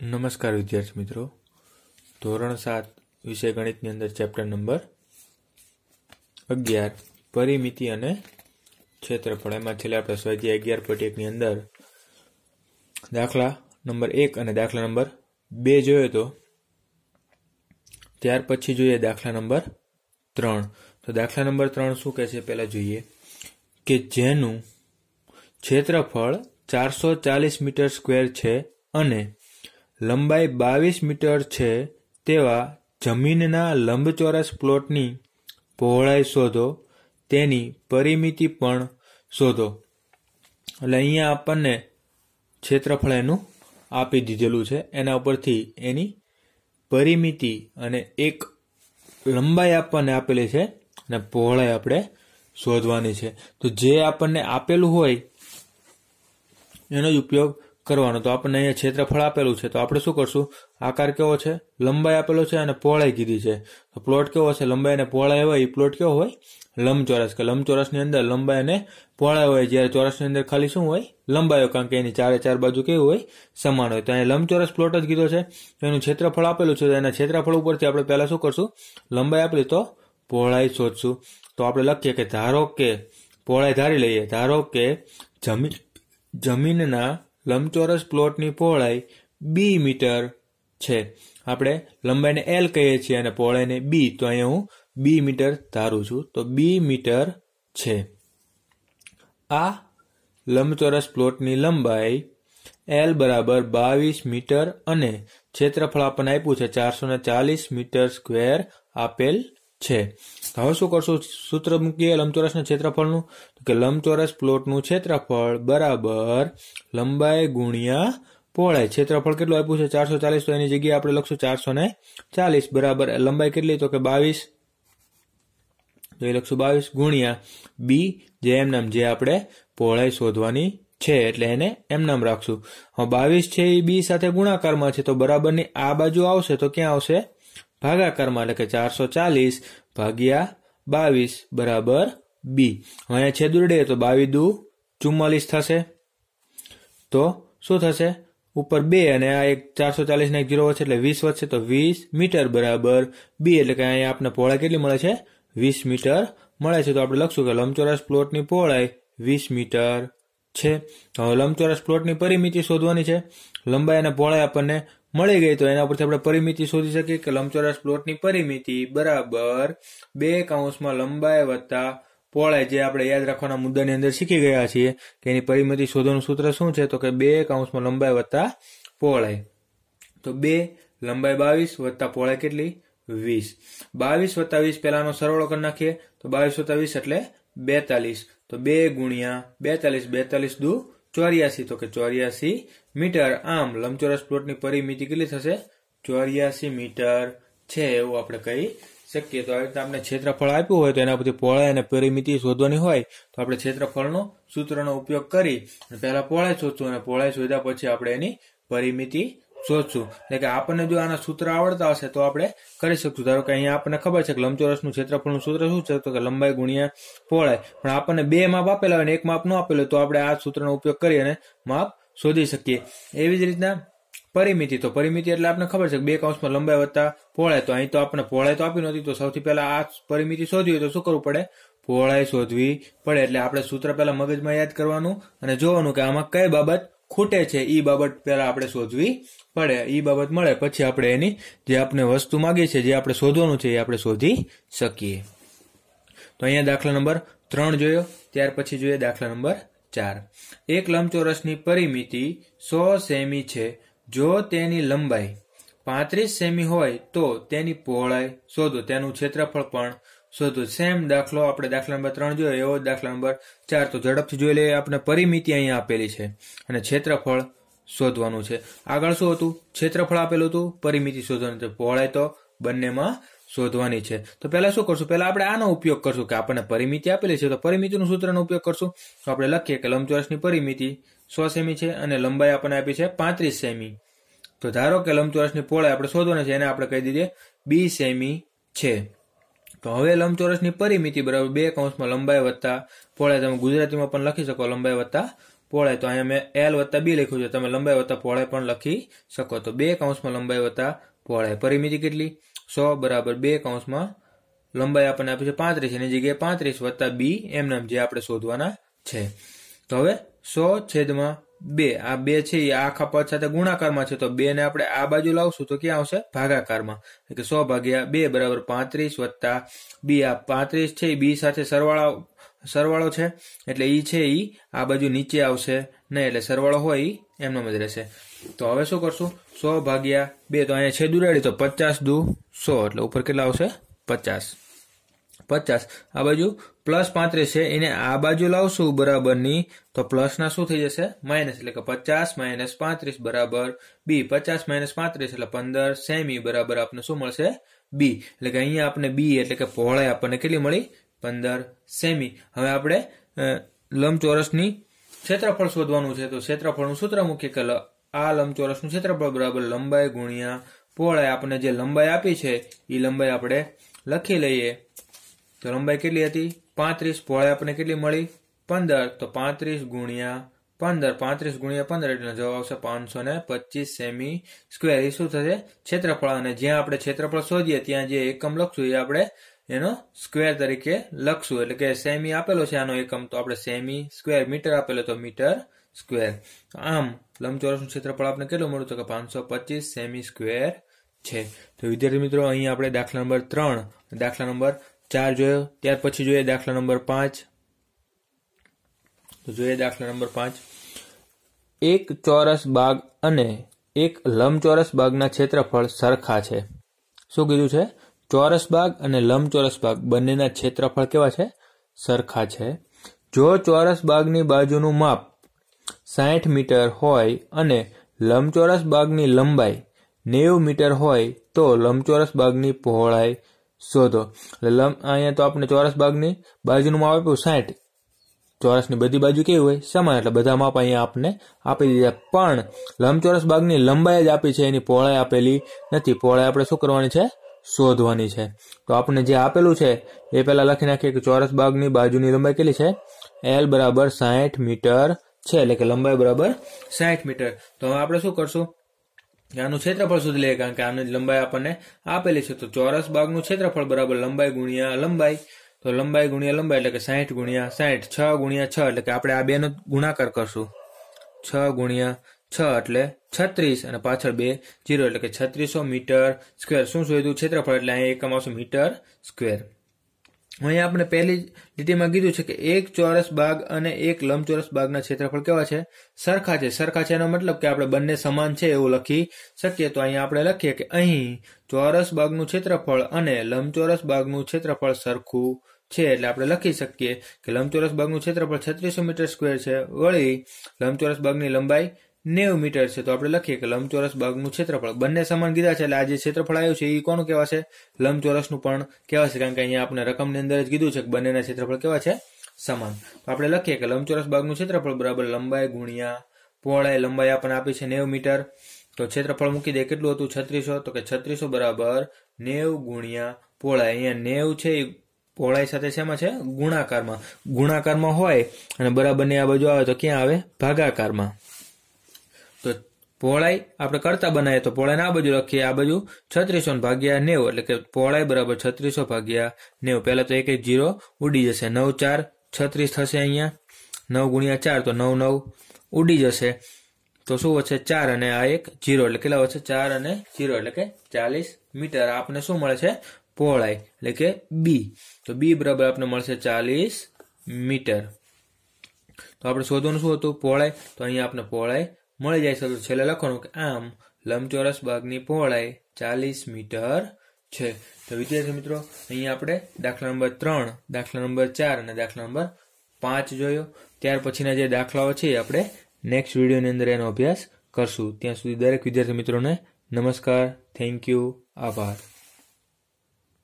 નમસ્કાર વિદ્યાર્થી મિત્રો ધોરણ સાત વિષય ગણિતની અંદર ચેપ્ટર નંબર અગિયાર પરિમિતિ અને ક્ષેત્રફળ એમાં છેલ્લા આપણે સ્વાધ્યાય અગિયાર પોઈન્ટ એકની અંદર દાખલા નંબર એક અને દાખલા નંબર બે જોયો તો ત્યાર પછી જોઈએ દાખલા નંબર ત્રણ તો દાખલા નંબર ત્રણ શું કહે છે પહેલાં જોઈએ કે જેનું ક્ષેત્રફળ ચારસો ચાલીસ મીટર સ્ક્વેર છે અને લંબાઈ બાવીસ મીટર છે તેવા જમીનના લંબચોરસ પ્લોટની પહોળાઈ શોધો તેની પરિમિતિ પણ શોધો એટલે અહીંયા આપણને ક્ષેત્રફળ એનું આપી દીધેલું છે એના ઉપરથી એની પરિમિતિ અને એક લંબાઈ આપણને આપેલી છે અને પહોળાઈ આપણે શોધવાની છે તો જે આપણને આપેલું હોય એનો જ ઉપયોગ કરવાનો તો આપણને અહીંયા ક્ષેત્રફળ આપેલું છે તો આપણે શું કરશું આકાર કેવો છે લંબાઈ આપેલો છે અને પહોળાઈ કીધી છે તો પ્લોટ કેવો છે લંબાઈ અને પહોળાઈ હોય એ પ્લોટ કેવો હોય લંબચોરસ કે લંબચોરસની અંદર લંબાઈ અને પહોળાઈ હોય જ્યારે ચોરસની અંદર ખાલી શું હોય લંબાઈ હોય કારણ કે એની ચારે ચાર બાજુ કેવું હોય સમાન હોય તો અહીંયા લંબચોરસ પ્લોટ જ કીધો છે એનું ક્ષેત્રફળ આપેલું છે તો એના ક્ષેત્રફળ ઉપરથી આપણે પહેલાં શું કરશું લંબાઈ આપેલી તો પહોળાઈ શોધશું તો આપણે લખીએ કે ધારો કે પહોળાઈ ધારી લઈએ ધારો કે જમીન જમીનના લંબચોરસ પ્લોટની પહોળાઈ બી મીટર છે આપણે લંબાઈને એલ કહીએ છીએ અને પહોળાઈને બી તો અહીંયા હું બી મીટર ધારું છું તો બી મીટર છે આ લંબચોરસ પ્લોટની લંબાઈ એલ બરાબર બાવીસ મીટર અને ક્ષેત્રફળ આપણને આપ્યું છે ચારસો ચાલીસ મીટર સ્ક્વેર આપેલ છે હવે શું કરશું સૂત્ર મૂકીએ લંબચોરસના ક્ષેત્રફળનું કે લંબચોરસ પ્લોટનું ક્ષેત્રફળ બરાબર લંબાઈ ગુણ્યા પહોળાઈ ક્ષેત્રફળ કેટલું આપ્યું છે ચારસો ચાલીસ તો એની જગ્યાએ આપણે લખશું ચારસો ને ચાલીસ બરાબર લંબાઈ કેટલી તો કે બાવીસ તો એ લખશું બાવીસ ગુણ્યા બી જે એમ નામ જે આપણે પહોળાઈ શોધવાની છે એટલે એને એમ નામ રાખશું હવે બાવીસ છે એ બી સાથે ગુણાકારમાં છે તો બરાબરની આ બાજુ આવશે તો ક્યાં આવશે ભાગાકારમાં એટલે કે ચારસો ચાલીસ ભાગ્યા બાવીસ બરાબર બી અહીંયા છેદુરડે તો બાવી દુ ચુમ્માલીસ થશે તો શું થશે ઉપર બે અને આ એક ચારસો ચાલીસને એક જીરો વચ્ચે એટલે વીસ વચ્ચે તો વીસ મીટર બરાબર બી એટલે કે અહીંયા આપણે પહોળાઈ કેટલી મળે છે વીસ મીટર મળે છે તો આપણે લખશું કે લંબચોરસ પ્લોટની પહોળાઈ વીસ મીટર છે હવે લંબચોરસ પ્લોટની પરિમિતિ શોધવાની છે લંબાઈ અને પહોળાઈ આપણને મળી ગઈ તો એના પરથી આપણે પરિમિતિ શોધી શકીએ કે લંબચોરસ પ્લોટની પરિમિતિ બરાબર બે કાઉન્સમાં લંબાઈ વત્તા પોળાઈ જે આપણે યાદ રાખવાના મુદ્દાની અંદર શીખી ગયા છીએ કે એની પરિમિતિ શોધવાનું સૂત્ર શું છે તો કે બે કાઉન્સમાં લંબાઈ વત્તા પોળાઈ તો બે લંબાઈ બાવીસ વત્તા પોળાઈ કેટલી વીસ બાવીસ વત્તા વીસ પહેલાનો સરવાળો કરી નાખીએ તો બાવીસ વત્તા વીસ એટલે બેતાલીસ તો બે ગુણ્યા બેતાલીસ બેતાલીસ દૂ ચોર્યાસી તો કે ચોર્યાસી મીટર આમ લંબચોરસ પ્લોટની પરિમિતિ કેટલી થશે ચોર્યાસી મીટર છે એવું આપણે કહી શકીએ તો આવી રીતે આપણે ક્ષેત્રફળ આપ્યું હોય તો એના પછી પહોળાઈ અને પરિમિતિ શોધવાની હોય તો આપણે ક્ષેત્રફળનો સૂત્રનો ઉપયોગ કરી પહેલા પહોળાઈ શોધશું અને પહોળાઈ શોધ્યા પછી આપણે એની પરિમિતિ શોધશું એટલે કે આપણને જો આના સૂત્ર આવડતા હશે તો આપણે કરી શકશું ધારો કે અહીંયા આપણને ખબર છે કે લંબચોરસનું ક્ષેત્રફળનું સૂત્ર શું છે તો કે લંબાઈ ગુણ્યા પહોળાઈ પણ આપણને બે માપ આપેલા હોય અને એક માપ ન આપેલું તો આપણે આ સૂત્રનો ઉપયોગ કરી અને માપ શોધી શકીએ એવી જ રીતના પરિમિતિ તો પરિમિતિ એટલે આપણને ખબર છે કે બે કાઉન્સમાં લંબાઈ વધતા પહોળાઈ તો અહીં તો આપણે પહોળાઈ તો આપી નહોતી તો સૌથી પહેલા આ પરિમિતિ શોધવી હોય તો શું કરવું પડે પહોળાઈ શોધવી પડે એટલે આપણે સૂત્ર પહેલા મગજમાં યાદ કરવાનું અને જોવાનું કે આમાં કઈ બાબત ખૂટે છે એ બાબત પહેલા આપણે શોધવી પડે એ બાબત મળે પછી આપણે એની જે આપણે વસ્તુ માગી છે જે આપણે શોધવાનું છે એ આપણે શોધી શકીએ તો અહીંયા દાખલા નંબર ત્રણ જોયો ત્યાર પછી જોઈએ દાખલા નંબર ચાર એક લંબચોરસની પરિમિતિ સો સેમી છે જો તેની લંબાઈ પાંત્રીસ સેમી હોય તો તેની પહોળાઈ શોધો તેનું ક્ષેત્રફળ પણ શોધો સેમ દાખલો આપણે દાખલા નંબર ત્રણ જોઈએ એવો દાખલા નંબર ચાર તો ઝડપથી જોઈ લઈએ આપણે પરિમિતિ અહીંયા આપેલી છે અને ક્ષેત્રફળ શોધવાનું છે આગળ શું હતું ક્ષેત્રફળ આપેલું હતું પરિમિતિ શોધવાનું છે પહોળાઈ તો બંનેમાં શોધવાની છે તો પહેલા શું કરશું પહેલા આપણે આનો ઉપયોગ કરશું કે આપણને પરિમિતિ આપેલી છે તો પરિમિતિનું સૂત્રનો ઉપયોગ કરશું તો આપણે લખીએ કે લંબચોરસની પરિમિતિ સો સેમી છે અને લંબાઈ આપણને આપી છે પાંત્રીસ સેમી તો ધારો કે લંબચોરસની પહોળાઈ આપણે શોધવાની છે એને આપણે કહી દીધી બી સેમી છે તો હવે લંબચોરસની પરિમિતિ બરાબર બે કૌંસમાં લંબાઈ વત્તા પહોળાઈ તમે ગુજરાતીમાં પણ લખી શકો લંબાઈ વત્તા પહોળાઈ તો અહીંયા મેં એલ વત્તા બી લખ્યું છે તમે લંબાઈ વત્તા પહોળાઈ પણ લખી શકો તો બે કૌંસમાં લંબાઈ વત્તા પહોળાઈ પરિમિતિ કેટલી સો બરાબર બે કૌંસમાં લંબાઈ આપણને આપી છે પાંત્રીસ એની જગ્યાએ પાંત્રીસ વત્તા બી એમ જે આપણે શોધવાના છે તો હવે સો છેદમાં બે આ બે છે એ આખા પદ સાથે ગુણાકારમાં છે તો બે ને આપણે આ બાજુ લાવશું તો ક્યાં આવશે ભાગાકારમાં કે સો ભાગ્યા બે બરાબર પાંત્રીસ વત્તા બી આ પાંત્રીસ છે એ બી સાથે સરવાળા સરવાળો છે એટલે ઈ છે ઈ આ બાજુ નીચે આવશે નહીં એટલે સરવાળો હોય ઈ એમનો જ રહેશે તો હવે શું કરશું સો ભાગ્યા બે તો અહીંયા છે દુરાડી તો પચાસ દુ સો એટલે ઉપર કેટલા આવશે પચાસ પચાસ આ બાજુ પ્લસ પાંત્રીસ છે એને આ બાજુ લાવશું બરાબરની તો પ્લસના શું થઈ જશે માઇનસ એટલે કે પચાસ માઇનસ પાંત્રીસ બરાબર બી પચાસ માઇનસ પાંત્રીસ એટલે પંદર સેમી બરાબર આપણને શું મળશે બી એટલે કે અહીંયા આપણને બી એટલે કે પહોળાઈ આપણને કેટલી મળી પંદર સેમી હવે આપણે લંબચોરસની ક્ષેત્રફળ શોધવાનું છે તો ક્ષેત્રફળનું સૂત્ર મૂકીએ કે આ લંબચોરસનું ક્ષેત્રફળ બરાબર લંબાઈ ગુણ્યા પહોળાઈ આપણને જે લંબાઈ આપી છે એ લંબાઈ આપણે લખી લઈએ તો લંબાઈ કેટલી હતી પાંત્રીસ પહોળાઈ આપણને કેટલી મળી પંદર તો પાંત્રીસ ગુણ્યા પંદર પાંત્રીસ ગુણ્યા પંદર એટલે જવાબ આવશે પાંચસો ને પચીસ સેમી સ્ક્વેર એ શું થશે ક્ષેત્રફળ અને જ્યાં આપણે ક્ષેત્રફળ શોધીએ ત્યાં જે એકમ લખશું એ આપણે એનો સ્ક્વેર તરીકે લખશું એટલે કે સેમી આપેલો છે આનો એકમ તો આપણે સેમી સ્ક્વેર મીટર આપેલો તો મીટર સ્ક્વેર આમ લંબચોરસનું ક્ષેત્રફળ આપણે કેટલું મળ્યું તો કે પાંચસો પચીસ સેમી સ્ક્વેર છે તો વિદ્યાર્થી મિત્રો અહીં આપણે દાખલા નંબર ત્રણ દાખલા નંબર ચાર જોયો ત્યાર પછી જોઈએ દાખલા નંબર પાંચ તો જોઈએ દાખલા નંબર પાંચ એક ચોરસ બાગ અને એક લંબચોરસ બાગના ક્ષેત્રફળ સરખા છે શું કીધું છે ચોરસ બાગ અને લંબચોરસ બાગ બંનેના ક્ષેત્રફળ કેવા છે સરખા છે જો ચોરસ બાગની બાજુનું માપ સાઠ મીટર હોય અને લંબચોરસ બાગની લંબાઈ નેવું મીટર હોય તો લંબચોરસ બાગની પહોળાઈ શોધો એટલે લંબ અહીંયા તો આપણે ચોરસ બાગની બાજુનું માપ આપ્યું સાઠ ચોરસની બધી બાજુ કેવી હોય સમાન એટલે બધા માપ અહીંયા આપને આપી દીધા પણ લંબચોરસ બાગની લંબાઈ જ આપી છે એની પહોળાઈ આપેલી નથી પહોળાઈ આપણે શું કરવાની છે શોધવાની છે તો આપણે જે આપેલું છે એ પહેલાં લખી નાખીએ કે ચોરસ બાગની બાજુની લંબાઈ કેટલી છે એલ બરાબર સાઠ મીટર છે એટલે કે લંબાઈ બરાબર સાઠ મીટર તો હવે આપણે શું કરશું આનું ક્ષેત્રફળ શોધી લઈએ કારણ કે આની લંબાઈ આપણને આપેલી છે તો ચોરસ બાગનું ક્ષેત્રફળ બરાબર લંબાઈ ગુણ્યા લંબાઈ તો લંબાઈ ગુણ્યા લંબાઈ એટલે કે સાહીઠ ગુણ્યા સાહીઠ છ ગુણ્યા છ એટલે કે આપણે આ બે નો ગુણાકાર કરશું છ ગુણ્યા છ એટલે છત્રીસ અને પાછળ બે જીરો એટલે કે છત્રીસો મીટર સ્ક્વેર શું શોધ્યું ક્ષેત્રફળ એટલે અહીંયા એકમ આવશે મીટર સ્ક્વેર અહીંયા આપણે પહેલી લીટીમાં કીધું છે કે એક ચોરસ બાગ અને એક લંબચોરસ બાગના ક્ષેત્રફળ કેવા છે સરખા છે સરખા છે એનો મતલબ કે આપણે બંને સમાન છે એવું લખી શકીએ તો અહીંયા આપણે લખીએ કે અહીં ચોરસ બાગનું ક્ષેત્રફળ અને લંબચોરસ બાગનું ક્ષેત્રફળ સરખું છે એટલે આપણે લખી શકીએ કે લંબચોરસ બાગનું ક્ષેત્રફળ છત્રીસો મીટર સ્ક્વેર છે વળી લંબચોરસ બાગની લંબાઈ નેવું મીટર છે તો આપણે લખીએ કે લંબચોરસ બાગનું ક્ષેત્રફળ બંને સમાન કીધા છે એટલે આ જે ક્ષેત્રફળ આવ્યું છે એ કોનું કહેવાશે લંબચોરસનું પણ કહેવાશે કારણ કે અહીંયા આપણે રકમની અંદર જ કીધું છે કે બંનેના ક્ષેત્રફળ કેવા છે સમાન તો આપણે લખીએ કે લંબચોરસ બાગનું ક્ષેત્રફળ બરાબર લંબાઈ ગુણ્યા પહોળાઈ લંબાઈ આપણને આપી છે નેવું મીટર તો ક્ષેત્રફળ મૂકી દે કેટલું હતું છત્રીસો તો કે છત્રીસો બરાબર નેવ ગુણ્યા પહોળાઈ અહીંયા નેવ છે એ પહોળાઈ સાથે શેમાં છે ગુણાકારમાં ગુણાકારમાં હોય અને બરાબર ને આ બાજુ આવે તો ક્યાં આવે ભાગાકારમાં પહોળાઈ આપણે કરતા બનાવીએ તો પહોળાઈને આ બાજુ લખીએ આ બાજુ છત્રીસો ભાગ્યા નેવું એટલે કે પહોળાઈ બરાબર છત્રીસો ભાગ્યા નેવું પહેલાં તો એક એક જીરો ઉડી જશે નવ ચાર છત્રીસ થશે અહીંયા નવ ગુણ્યા ચાર તો નવ નવ ઉડી જશે તો શું વચ્ચે ચાર અને આ એક જીરો એટલે કેટલા વચ્ચે ચાર અને જીરો એટલે કે ચાલીસ મીટર આપણને શું મળે છે પહોળાઈ એટલે કે બી તો બી બરાબર આપણને મળશે ચાલીસ મીટર તો આપણે શોધવાનું શું હતું પહોળાઈ તો અહીંયા આપણે પહોળાઈ મળી જાય છે તો છેલ્લે લખવાનું કે આમ લંબચોરસ ભાગની પહોળાઈ ચાલીસ મીટર છે તો વિદ્યાર્થી મિત્રો અહીંયા આપણે દાખલા નંબર ત્રણ દાખલા નંબર ચાર અને દાખલા નંબર પાંચ જોયો ત્યાર પછીના જે દાખલાઓ છે એ આપણે નેક્સ્ટ વિડીયોની અંદર એનો અભ્યાસ કરશું ત્યાં સુધી દરેક વિદ્યાર્થી મિત્રોને નમસ્કાર થેન્ક યુ આભાર